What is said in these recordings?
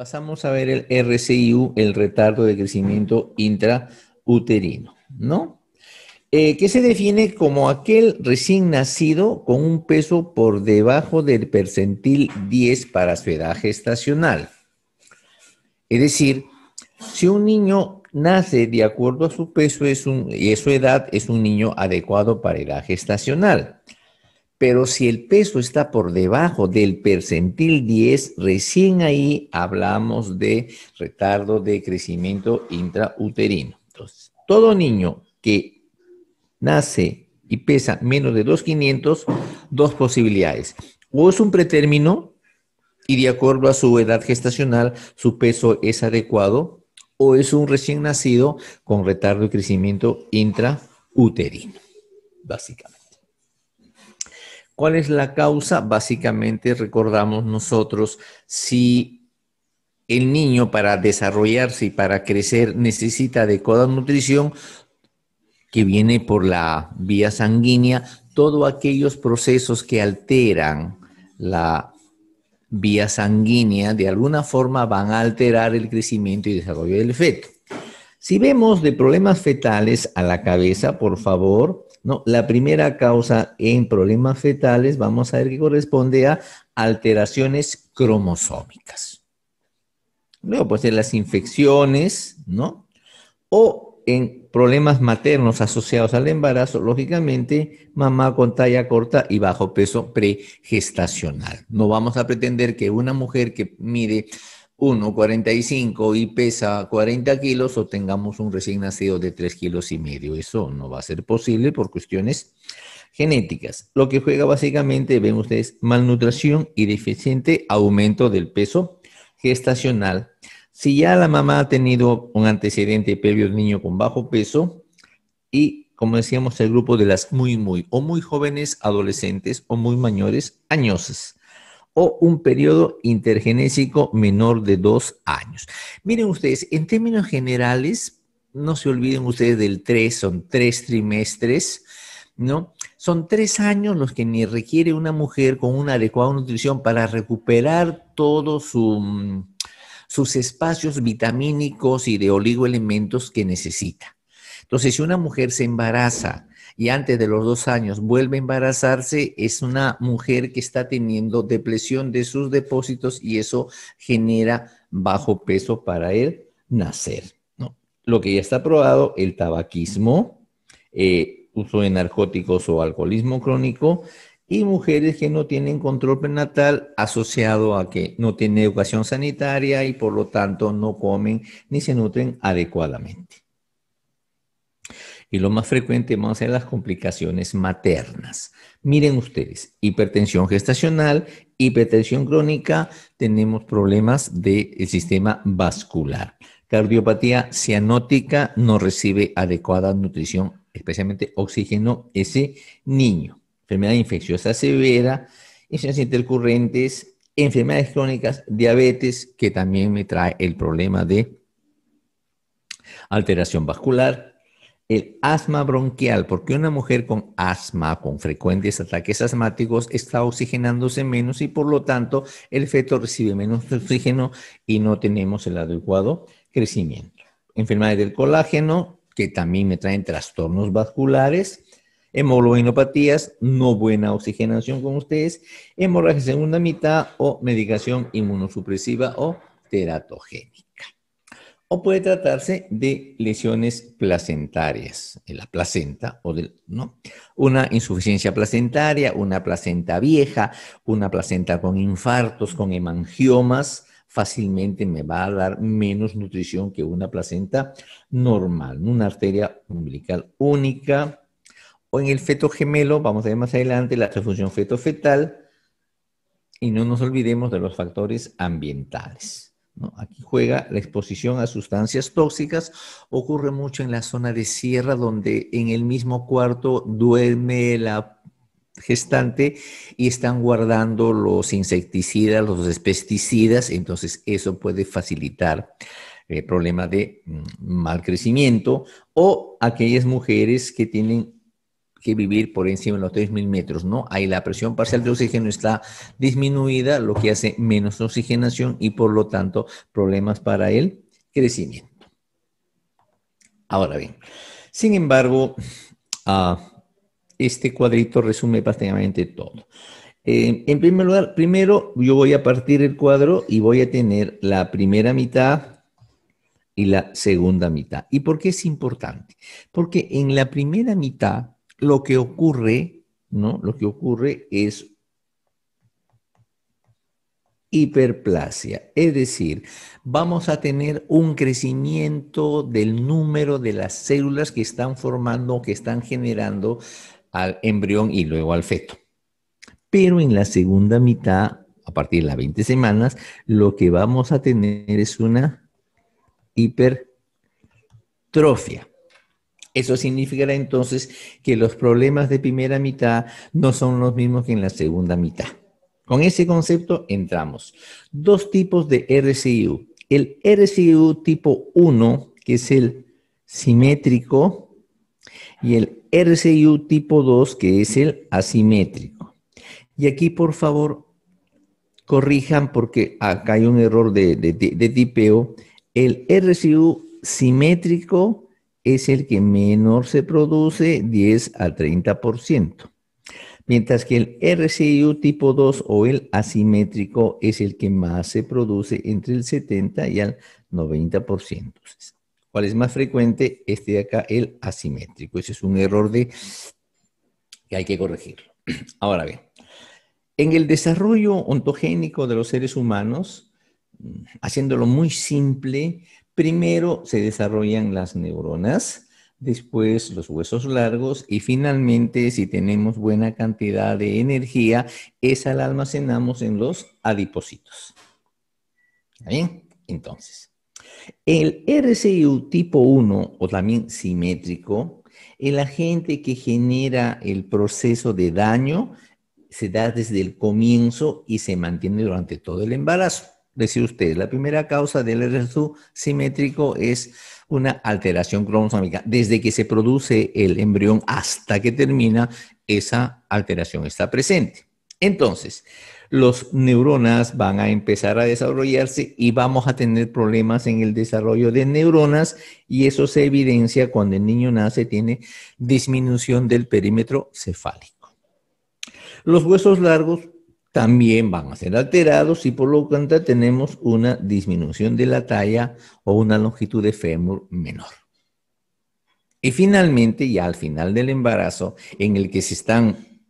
Pasamos a ver el RCIU, el retardo de crecimiento intrauterino, ¿no? Eh, que se define como aquel recién nacido con un peso por debajo del percentil 10 para su edad gestacional. Es decir, si un niño nace de acuerdo a su peso y a su edad, es un niño adecuado para edad gestacional. Pero si el peso está por debajo del percentil 10, recién ahí hablamos de retardo de crecimiento intrauterino. Entonces, todo niño que nace y pesa menos de 2,500, dos posibilidades. O es un pretérmino y de acuerdo a su edad gestacional su peso es adecuado, o es un recién nacido con retardo de crecimiento intrauterino, básicamente. ¿Cuál es la causa? Básicamente recordamos nosotros si el niño para desarrollarse y para crecer necesita adecuada nutrición que viene por la vía sanguínea, todos aquellos procesos que alteran la vía sanguínea de alguna forma van a alterar el crecimiento y desarrollo del feto. Si vemos de problemas fetales a la cabeza, por favor, no, la primera causa en problemas fetales vamos a ver que corresponde a alteraciones cromosómicas. Luego pues en las infecciones, ¿no? O en problemas maternos asociados al embarazo, lógicamente, mamá con talla corta y bajo peso pregestacional. No vamos a pretender que una mujer que mide 1,45 y pesa 40 kilos, tengamos un recién nacido de 3 kilos y medio. Eso no va a ser posible por cuestiones genéticas. Lo que juega básicamente, vemos ustedes, malnutrición y deficiente aumento del peso gestacional. Si ya la mamá ha tenido un antecedente previo de niño con bajo peso y, como decíamos, el grupo de las muy, muy o muy jóvenes adolescentes o muy mayores añosas o un periodo intergenésico menor de dos años. Miren ustedes, en términos generales, no se olviden ustedes del tres, son tres trimestres, ¿no? Son tres años los que ni requiere una mujer con una adecuada nutrición para recuperar todos mm, sus espacios vitamínicos y de oligoelementos que necesita. Entonces, si una mujer se embaraza y antes de los dos años vuelve a embarazarse, es una mujer que está teniendo depresión de sus depósitos y eso genera bajo peso para el nacer. Lo que ya está probado, el tabaquismo, eh, uso de narcóticos o alcoholismo crónico, y mujeres que no tienen control prenatal asociado a que no tienen educación sanitaria y por lo tanto no comen ni se nutren adecuadamente. Y lo más frecuente van a ser las complicaciones maternas. Miren ustedes, hipertensión gestacional, hipertensión crónica, tenemos problemas del sistema vascular. Cardiopatía cianótica no recibe adecuada nutrición, especialmente oxígeno, ese niño. Enfermedad infecciosa severa, infecciones intercurrentes, enfermedades crónicas, diabetes, que también me trae el problema de alteración vascular, el asma bronquial, porque una mujer con asma, con frecuentes ataques asmáticos, está oxigenándose menos y por lo tanto el feto recibe menos oxígeno y no tenemos el adecuado crecimiento. Enfermedades del colágeno, que también me traen trastornos vasculares, hemoglobinopatías, no buena oxigenación con ustedes, hemorragia segunda mitad o medicación inmunosupresiva o teratogénica. O puede tratarse de lesiones placentarias, en la placenta o de, ¿no? Una insuficiencia placentaria, una placenta vieja, una placenta con infartos, con hemangiomas, fácilmente me va a dar menos nutrición que una placenta normal, una arteria umbilical única. O en el feto gemelo, vamos a ver más adelante, la transfusión feto-fetal. Y no nos olvidemos de los factores ambientales. Aquí juega la exposición a sustancias tóxicas, ocurre mucho en la zona de sierra, donde en el mismo cuarto duerme la gestante y están guardando los insecticidas, los pesticidas, entonces eso puede facilitar el problema de mm, mal crecimiento o aquellas mujeres que tienen que vivir por encima de los 3.000 metros, ¿no? Ahí la presión parcial de oxígeno está disminuida, lo que hace menos oxigenación y por lo tanto problemas para el crecimiento. Ahora bien, sin embargo, ah, este cuadrito resume prácticamente todo. Eh, en primer lugar, primero yo voy a partir el cuadro y voy a tener la primera mitad y la segunda mitad. ¿Y por qué es importante? Porque en la primera mitad lo que ocurre, ¿no? Lo que ocurre es hiperplasia, es decir, vamos a tener un crecimiento del número de las células que están formando, que están generando al embrión y luego al feto. Pero en la segunda mitad, a partir de las 20 semanas, lo que vamos a tener es una hipertrofia. Eso significará entonces que los problemas de primera mitad no son los mismos que en la segunda mitad. Con ese concepto entramos. Dos tipos de RCU. El RCU tipo 1, que es el simétrico, y el RCU tipo 2, que es el asimétrico. Y aquí, por favor, corrijan porque acá hay un error de, de, tipeo. El RCU simétrico es el que menor se produce, 10 al 30%, mientras que el RCIU tipo 2 o el asimétrico es el que más se produce entre el 70 y el 90%. ¿Cuál es más frecuente? Este de acá, el asimétrico. Ese es un error de que hay que corregirlo. Ahora bien, en el desarrollo ontogénico de los seres humanos, mm, haciéndolo muy simple, Primero se desarrollan las neuronas, después los huesos largos y finalmente si tenemos buena cantidad de energía, esa la almacenamos en los adipocitos. ¿Está bien? Entonces, el RCU tipo 1 o también simétrico, el agente que genera el proceso de daño se da desde el comienzo y se mantiene durante todo el embarazo decía usted, la primera causa del RSU simétrico es una alteración cromosómica. Desde que se produce el embrión hasta que termina, esa alteración está presente. Entonces, los neuronas van a empezar a desarrollarse y vamos a tener problemas en el desarrollo de neuronas y eso se evidencia cuando el niño nace, tiene disminución del perímetro cefálico. Los huesos largos también van a ser alterados y por lo tanto tenemos una disminución de la talla o una longitud de fémur menor. Y finalmente, ya al final del embarazo, en el que se están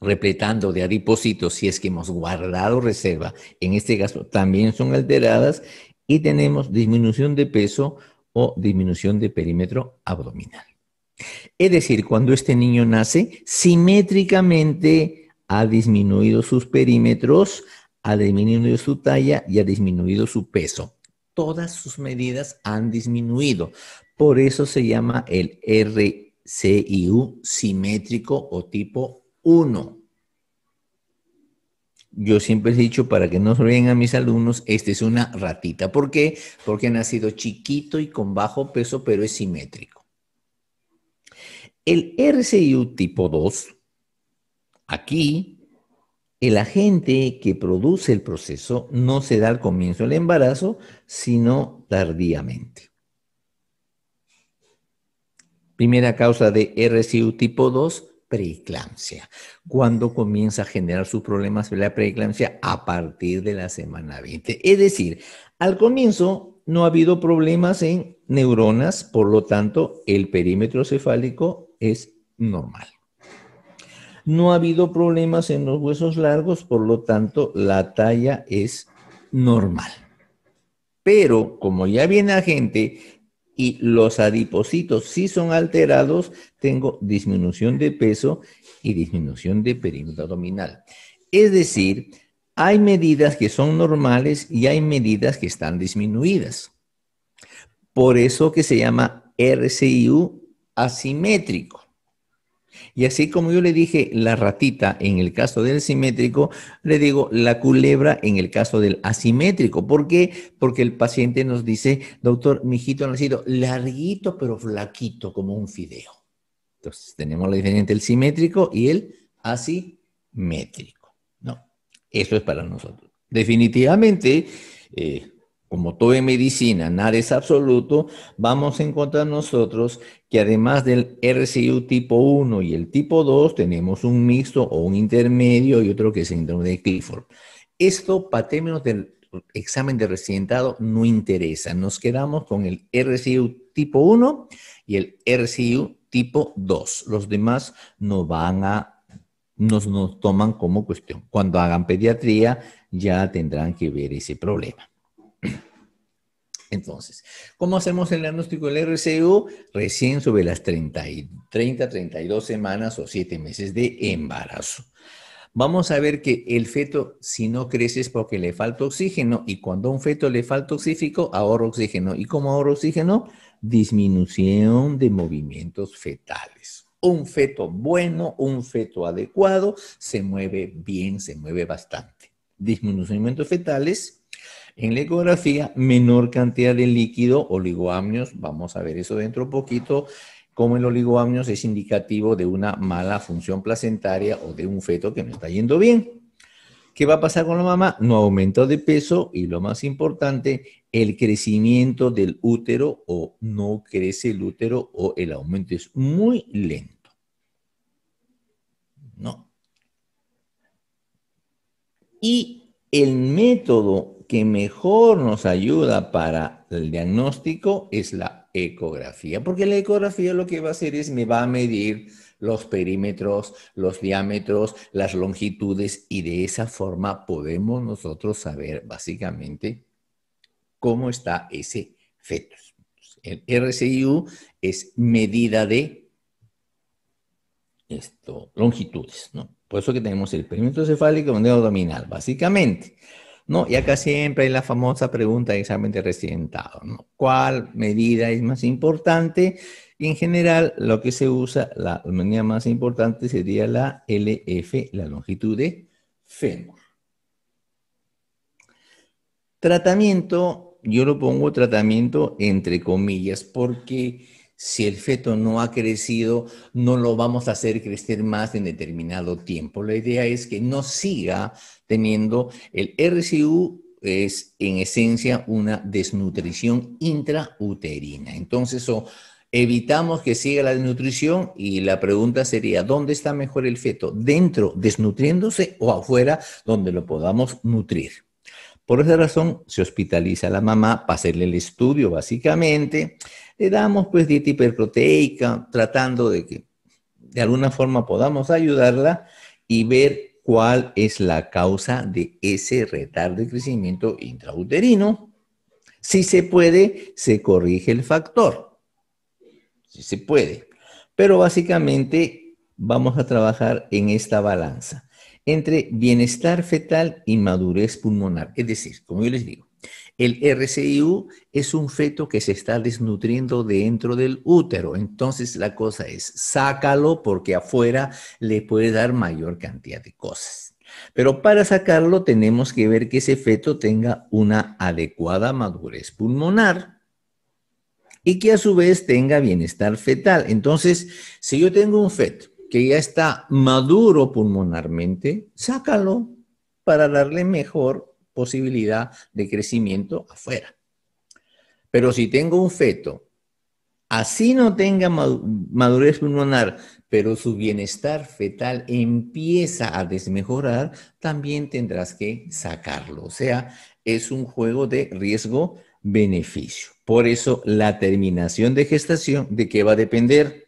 repletando de adipositos, si es que hemos guardado reserva, en este caso también son alteradas y tenemos disminución de peso o disminución de perímetro abdominal. Es decir, cuando este niño nace, simétricamente ha disminuido sus perímetros, ha disminuido su talla y ha disminuido su peso. Todas sus medidas han disminuido. Por eso se llama el RCIU simétrico o tipo 1. Yo siempre he dicho, para que no se olviden a mis alumnos, esta es una ratita. ¿Por qué? Porque ha nacido chiquito y con bajo peso, pero es simétrico. El RCIU tipo 2 Aquí, el agente que produce el proceso no se da al comienzo del embarazo, sino tardíamente. Primera causa de RCU tipo 2, preeclampsia. Cuando comienza a generar sus problemas la preeclampsia? A partir de la semana 20. Es decir, al comienzo no ha habido problemas en neuronas, por lo tanto, el perímetro cefálico es normal no ha habido problemas en los huesos largos, por lo tanto la talla es normal. Pero como ya viene la gente y los adipositos sí son alterados, tengo disminución de peso y disminución de perímetro abdominal. Es decir, hay medidas que son normales y hay medidas que están disminuidas. Por eso que se llama RCIU asimétrico. Y así como yo le dije la ratita en el caso del simétrico, le digo la culebra en el caso del asimétrico. ¿Por qué? Porque el paciente nos dice, doctor, mi hijito ha nacido larguito pero flaquito como un fideo. Entonces tenemos la diferencia el simétrico y el asimétrico. No, eso es para nosotros. Definitivamente, eh, como todo en medicina, nada es absoluto, vamos a encontrar nosotros que además del RCU tipo 1 y el tipo 2, tenemos un mixto o un intermedio y otro que es el síndrome de Clifford. Esto, para términos del examen de residentado, no interesa. Nos quedamos con el RCU tipo 1 y el RCU tipo 2. Los demás no van a, nos toman como cuestión. Cuando hagan pediatría, ya tendrán que ver ese problema. Entonces, ¿cómo hacemos el diagnóstico del RCU? Recién sobre las 30, 30, 32 semanas o 7 meses de embarazo. Vamos a ver que el feto, si no crece, es porque le falta oxígeno. Y cuando a un feto le falta oxígeno, ahorra oxígeno. ¿Y cómo ahorra oxígeno? Disminución de movimientos fetales. Un feto bueno, un feto adecuado, se mueve bien, se mueve bastante. Disminución de movimientos fetales en la ecografía, menor cantidad de líquido, oligoamnios, vamos a ver eso dentro un poquito, como el oligoamnios es indicativo de una mala función placentaria o de un feto que no está yendo bien. ¿Qué va a pasar con la mamá? No aumenta de peso y lo más importante, el crecimiento del útero o no crece el útero o el aumento es muy lento. No. Y el método mejor nos ayuda para el diagnóstico es la ecografía, porque la ecografía lo que va a hacer es me va a medir los perímetros, los diámetros, las longitudes y de esa forma podemos nosotros saber básicamente cómo está ese feto. El RCIU es medida de esto, longitudes, ¿no? Por eso que tenemos el perímetro cefálico y el abdominal, básicamente. ¿no? Y acá siempre hay la famosa pregunta de examen de residentado, ¿Cuál medida es más importante? Y en general, lo que se usa, la medida más importante sería la LF, la longitud de fémur. Tratamiento, yo lo pongo tratamiento entre comillas, porque si el feto no ha crecido, no lo vamos a hacer crecer más en determinado tiempo. La idea es que no siga teniendo el RCU es en esencia una desnutrición intrauterina. Entonces, evitamos que siga la desnutrición y la pregunta sería, ¿dónde está mejor el feto? ¿Dentro desnutriéndose o afuera donde lo podamos nutrir? Por esa razón, se hospitaliza a la mamá para hacerle el estudio, básicamente. Le damos pues dieta hiperproteica, tratando de que de alguna forma podamos ayudarla y ver cuál es la causa de ese retardo de crecimiento intrauterino. Si se puede, se corrige el factor. Si se puede. Pero básicamente vamos a trabajar en esta balanza entre bienestar fetal y madurez pulmonar. Es decir, como yo les digo, el RCIU es un feto que se está desnutriendo dentro del útero. Entonces la cosa es, sácalo porque afuera le puede dar mayor cantidad de cosas. Pero para sacarlo tenemos que ver que ese feto tenga una adecuada madurez pulmonar y que a su vez tenga bienestar fetal. Entonces, si yo tengo un feto que ya está maduro pulmonarmente, sácalo para darle mejor posibilidad de crecimiento afuera. Pero si tengo un feto, así no tenga madurez pulmonar, pero su bienestar fetal empieza a desmejorar, también tendrás que sacarlo. O sea, es un juego de riesgo-beneficio. Por eso la terminación de gestación, ¿de qué va a depender?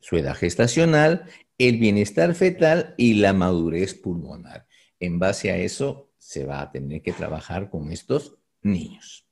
su edad gestacional, el bienestar fetal y la madurez pulmonar. En base a eso se va a tener que trabajar con estos niños.